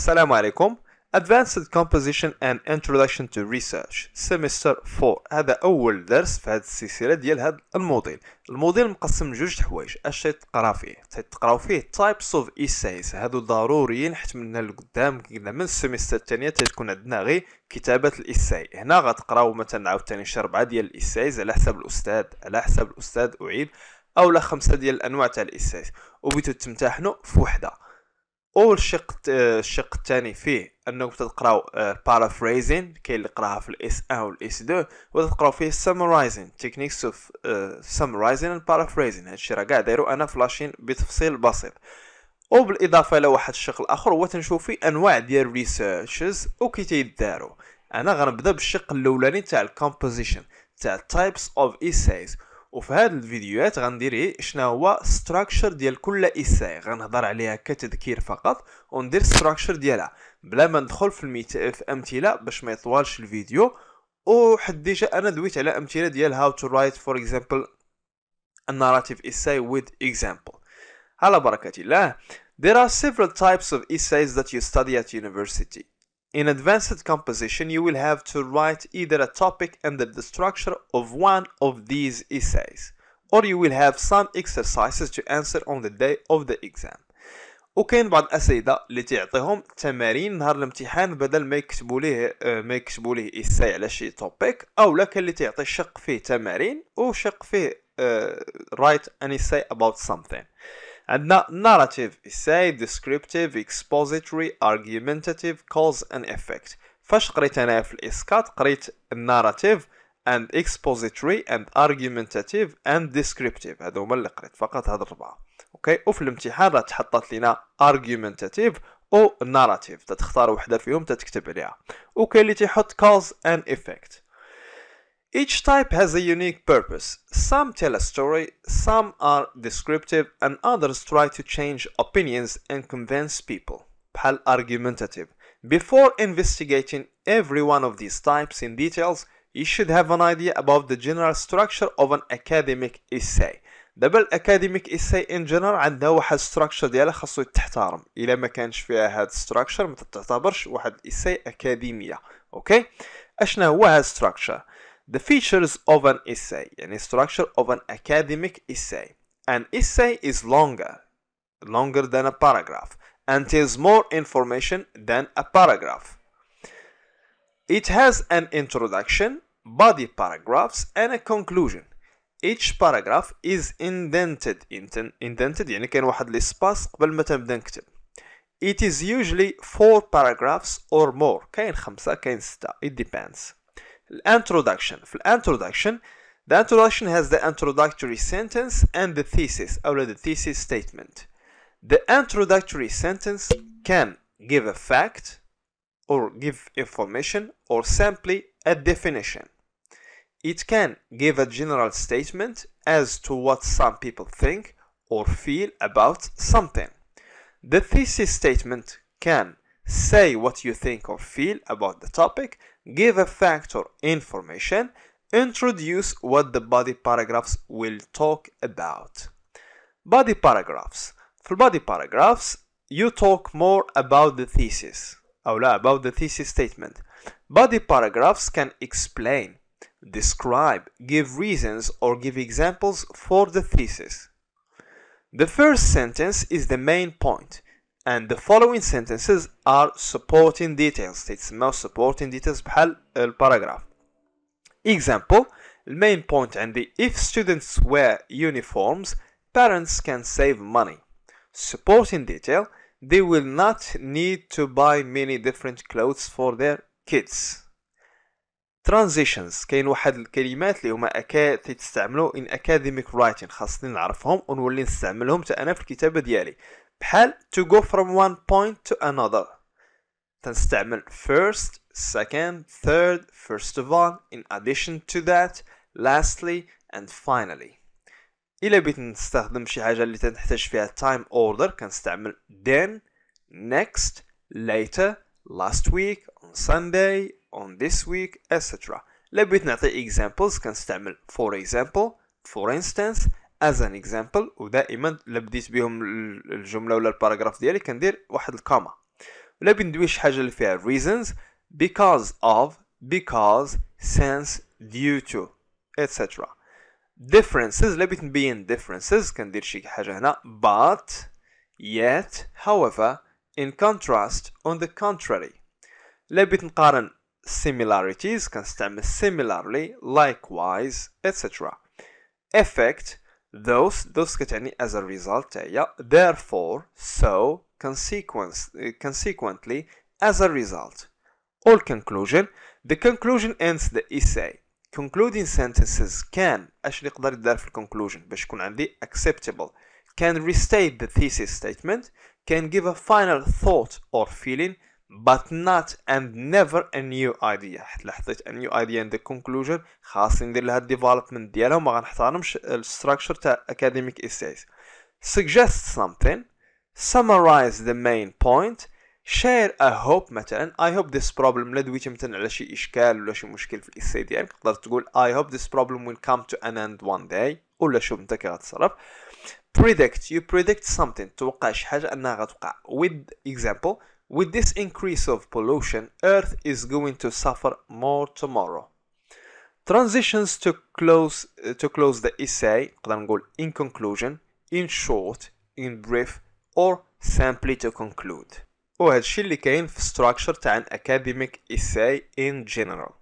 السلام عليكم Advanced Composition and Introduction to Research Semester 4 هذا أول درس في هذه السلسلة ديال هذا الموديل الموديل مقسم لجوج حوايج اش تقرا فيه تقراو فيه Types of Essays هادو ضروريين حيت من القدام قلنا من السيمستر الثانية تكون عندنا غير كتابة الإساي هنا غتقراو مثلا عاوتاني شي ربعة ديال الإسايز على حساب الأستاذ على حساب الأستاذ أعيد أو لا خمسة ديال الأنواع تاع الإسايز وبتو تمتحنو في وحدة اول شق الشق آه، الثاني فيه انكم تقراو بارافريزين كاين اللي قراها في الاس 1 والاس 2 وتقراو فيه سمرايزين تكنيكس اوف سمرايزين اند بارافريزين هادشي راه كاع دايرو انا فلاشين بتفصيل بسيط وبالاضافه الى واحد الشق الاخر هو تنشوف فيه انواع ديال ريسيرشز وكي تيداروا انا غنبدا بالشق الاولاني تاع الكومبوزيشن تاع تايبس اوف essays وفي هذه الفيديوهات غندير ايه شنو هو ستراكشر ديال كل اساي غنهضر عليها كتذكير فقط وندير ستراكشر ديالها بلا ما ندخل في, الميت... في امثله باش ما يطولش الفيديو وحد ديجا انا دويت على امثله ديال هاو تو رايت فور اكزامبل narrative اساي ويد اكزامبل على بركه الله There are several types of essays that you study at university. In advanced composition, you will have to write either a topic under the structure of one of these essays, or you will have some exercises to answer on the day of the exam. وكاين بعض الاسئله اللي تعطيهم تمارين نهار الامتحان بدل ما يكتبوا ليه ما يكتبوا ليه ايساي على شي توبيك او لا كان اللي تعطي شق فيه تمارين وشق فيه uh, write an essay about something And na narrative, essay, descriptive, expository, argumentative, cause and effect. فاش قريت انا في الاسكات قريت narrative and expository and argumentative and descriptive هادو هما اللي قريت فقط هاد الربعه اوكي وفي الامتحان راه تحطت لينا argumentative او narrative تتختار وحده فيهم تتكتب عليها وكاين اللي تيحط cause and effect Each type has a unique purpose. Some tell a story, some are descriptive, and others try to change opinions and convince people. Pal argumentative. Before investigating every one of these types in details, you should have an idea about the general structure of an academic essay. دابا الاكاديميك اساي ان جنرال عندها واحد ستراكشر ديالها خاصو يتحترم الا ما كانش فيها هاد ستراكشر ما تعتبرش واحد اساي اكاديميه اوكي اشنا هو هاد ستراكشر the features of an essay and structure of an academic essay. An essay is longer, longer than a paragraph, and tells more information than a paragraph. It has an introduction, body paragraphs, and a conclusion. Each paragraph is indented indented يعني كاين واحد الاسباس قبل ما تنبدا It is usually four paragraphs or more it depends الانترودكشن في الانترودكشن The introduction has the introductory sentence and the thesis or the thesis statement. The introductory sentence can give a fact or give information or simply a definition. It can give a general statement as to what some people think or feel about something. The thesis statement can say what you think or feel about the topic give a fact or information, introduce what the body paragraphs will talk about. Body paragraphs. For body paragraphs you talk more about the thesis أو oh, about the thesis statement. Body paragraphs can explain, describe, give reasons or give examples for the thesis. The first sentence is the main point and the following sentences are supporting details It's most supporting details بحال الباراجراف example the main point the if students wear uniforms parents can save money supporting detail they will not need to buy many different clothes for their kids transitions كاين واحد الكلمات اللي هما أكا تستعملوا in academic writing خاصني نعرفهم ونولي نستعملهم حتى انا في الكتابه ديالي بحال to go from one point to another تنستعمل first second third first of all in addition to that lastly and finally الا بغيت نستخدم شي حاجه اللي تنحتاج فيها time order كنستعمل then next later last week on sunday on this week etc الا بغيت نعطي examples كنستعمل for example for instance as an example, ودائما لا بديت بهم الجمله ولا الباراجراف ديالي كندير واحد الكاما ولا بندوي شي حاجه اللي فيها reasons because of because since due to etc differences لا بغيت نبين differences كندير شي حاجه هنا but yet however in contrast on the contrary لا بغيت نقارن similarities كنستعمل similarly likewise etc effect those those كتعني as a result eh, Yeah, therefore so consequence eh, consequently as a result all conclusion the conclusion ends the essay concluding sentences can اش اللي يدار في conclusion باش يكون عندي acceptable can restate the thesis statement can give a final thought or feeling but not and never a new idea حيت حطيت a new idea in the conclusion خاصني ندير لها الديفلوبمنت ديالها وما غنحترمش الستراكشر تاع academic essays suggest something summarize the main point share a hope مثلا I hope this problem لا مثلا على شي اشكال ولا شي مشكل في الاساي ديالك تقدر تقول I hope this problem will come to an end one day ولا شوف انت كي غتصرف predict you predict something توقع شي حاجه انها غتوقع with example With this increase of pollution, Earth is going to suffer more tomorrow. Transitions to close uh, to close the essay, in conclusion, in short, in brief, or simply to conclude. وهذا الشيء اللي كاين في structure تاع an academic essay in general.